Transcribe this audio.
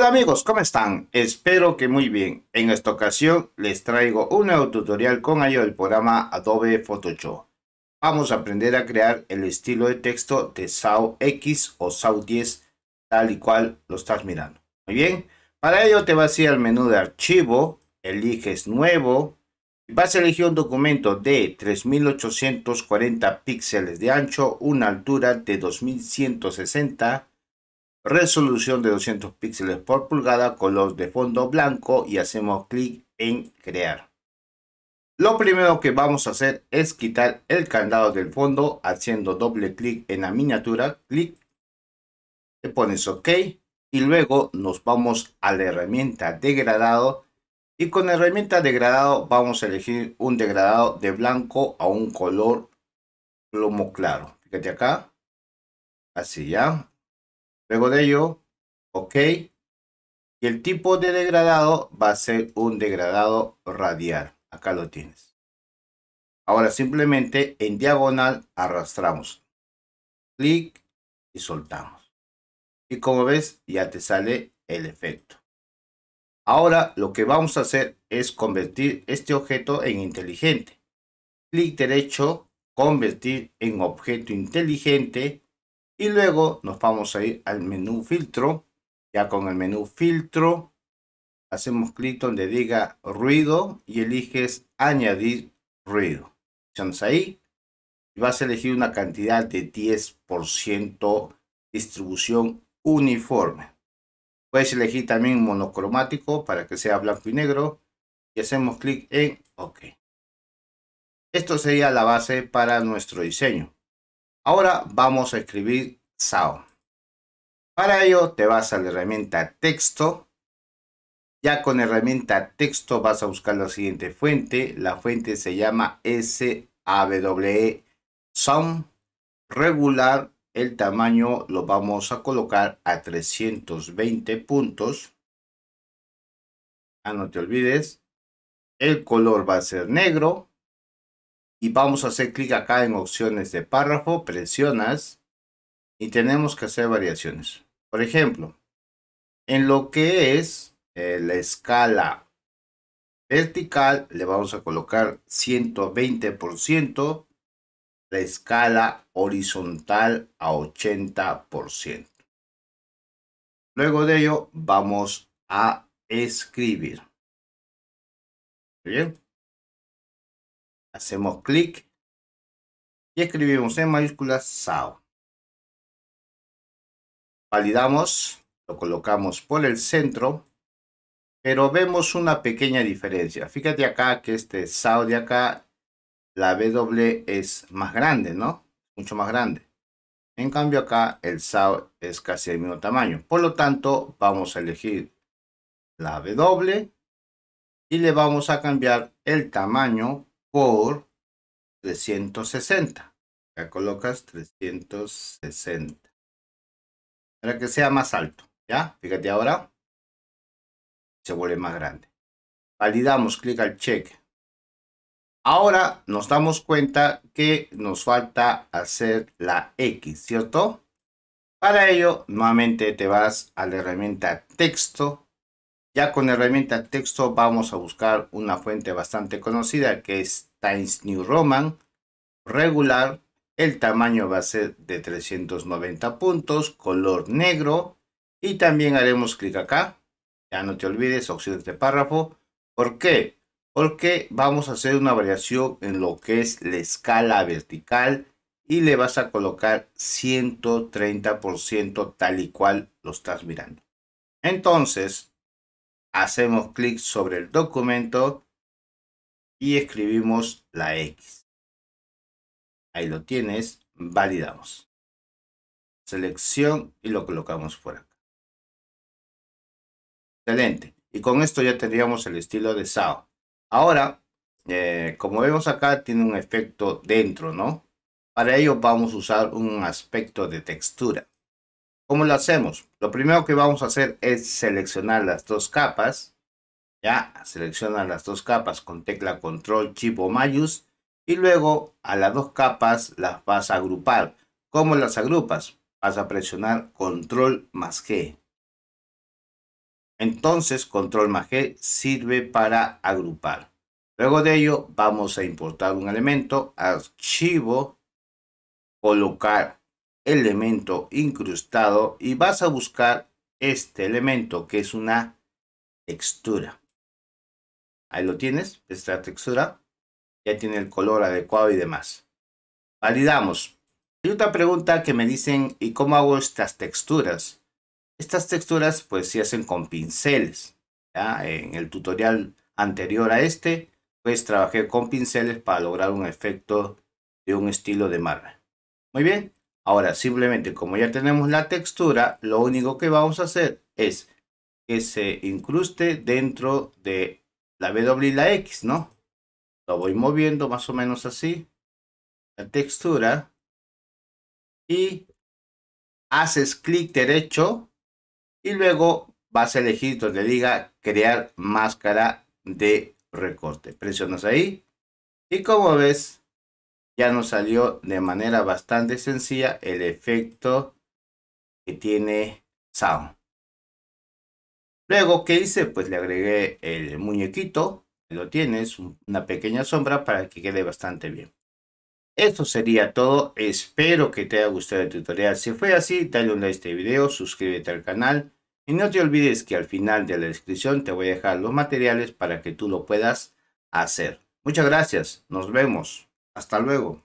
Hola amigos, ¿cómo están? Espero que muy bien. En esta ocasión les traigo un nuevo tutorial con ayuda del programa Adobe Photoshop. Vamos a aprender a crear el estilo de texto de SAO X o SAO 10 tal y cual lo estás mirando. Muy bien, para ello te vas a ir al menú de archivo, eliges nuevo, y vas a elegir un documento de 3840 píxeles de ancho, una altura de 2160 resolución de 200 píxeles por pulgada, color de fondo blanco y hacemos clic en crear. Lo primero que vamos a hacer es quitar el candado del fondo haciendo doble clic en la miniatura, clic, le pones OK y luego nos vamos a la herramienta degradado y con la herramienta degradado vamos a elegir un degradado de blanco a un color plomo claro. Fíjate acá, así ya, Luego de ello, OK. Y el tipo de degradado va a ser un degradado radial. Acá lo tienes. Ahora simplemente en diagonal arrastramos. Clic y soltamos. Y como ves, ya te sale el efecto. Ahora lo que vamos a hacer es convertir este objeto en inteligente. Clic derecho, convertir en objeto inteligente y luego nos vamos a ir al menú filtro. Ya con el menú filtro hacemos clic donde diga ruido y eliges añadir ruido. Echamos ahí y vas a elegir una cantidad de 10% distribución uniforme. Puedes elegir también monocromático para que sea blanco y negro y hacemos clic en OK. Esto sería la base para nuestro diseño. Ahora vamos a escribir SAO. Para ello te vas a la herramienta texto. Ya con la herramienta texto vas a buscar la siguiente fuente. La fuente se llama SAWE Sound regular. El tamaño lo vamos a colocar a 320 puntos. Ah, no te olvides. El color va a ser negro y vamos a hacer clic acá en opciones de párrafo, presionas y tenemos que hacer variaciones. Por ejemplo, en lo que es eh, la escala vertical le vamos a colocar 120%, la escala horizontal a 80%. Luego de ello vamos a escribir. ¿Bien? Hacemos clic y escribimos en mayúsculas SAO. Validamos, lo colocamos por el centro, pero vemos una pequeña diferencia. Fíjate acá que este SAO de acá, la W es más grande, ¿no? Mucho más grande. En cambio acá el SAO es casi del mismo tamaño. Por lo tanto, vamos a elegir la W y le vamos a cambiar el tamaño por 360. ya colocas 360. Para que sea más alto. ¿Ya? Fíjate ahora. Se vuelve más grande. Validamos, clic al check. Ahora nos damos cuenta que nos falta hacer la X, ¿cierto? Para ello, nuevamente te vas a la herramienta texto ya con la herramienta texto vamos a buscar una fuente bastante conocida que es Times New Roman regular. El tamaño va a ser de 390 puntos, color negro. Y también haremos clic acá. Ya no te olvides, opciones de párrafo. ¿Por qué? Porque vamos a hacer una variación en lo que es la escala vertical y le vas a colocar 130% tal y cual lo estás mirando. Entonces, hacemos clic sobre el documento y escribimos la X. Ahí lo tienes, validamos. Selección y lo colocamos por acá. Excelente. Y con esto ya tendríamos el estilo de SAO. Ahora, eh, como vemos acá, tiene un efecto dentro, ¿no? Para ello vamos a usar un aspecto de textura. ¿Cómo lo hacemos? Lo primero que vamos a hacer es seleccionar las dos capas. Ya, selecciona las dos capas con tecla control, chip o mayús. Y luego a las dos capas las vas a agrupar. ¿Cómo las agrupas? Vas a presionar control más G. Entonces control más G sirve para agrupar. Luego de ello vamos a importar un elemento, archivo, colocar elemento incrustado y vas a buscar este elemento que es una textura. Ahí lo tienes, esta textura. Ya tiene el color adecuado y demás. Validamos. Hay otra pregunta que me dicen, ¿y cómo hago estas texturas? Estas texturas pues se hacen con pinceles. ¿ya? En el tutorial anterior a este, pues trabajé con pinceles para lograr un efecto de un estilo de marra. Muy bien, Ahora, simplemente como ya tenemos la textura, lo único que vamos a hacer es que se incruste dentro de la W y la X, ¿no? Lo voy moviendo más o menos así, la textura, y haces clic derecho y luego vas a elegir donde diga crear máscara de recorte. Presionas ahí y como ves, ya nos salió de manera bastante sencilla el efecto que tiene sound luego que hice pues le agregué el muñequito lo tienes una pequeña sombra para que quede bastante bien esto sería todo, espero que te haya gustado el tutorial, si fue así dale un like a este video, suscríbete al canal y no te olvides que al final de la descripción te voy a dejar los materiales para que tú lo puedas hacer. Muchas gracias, nos vemos. Hasta luego.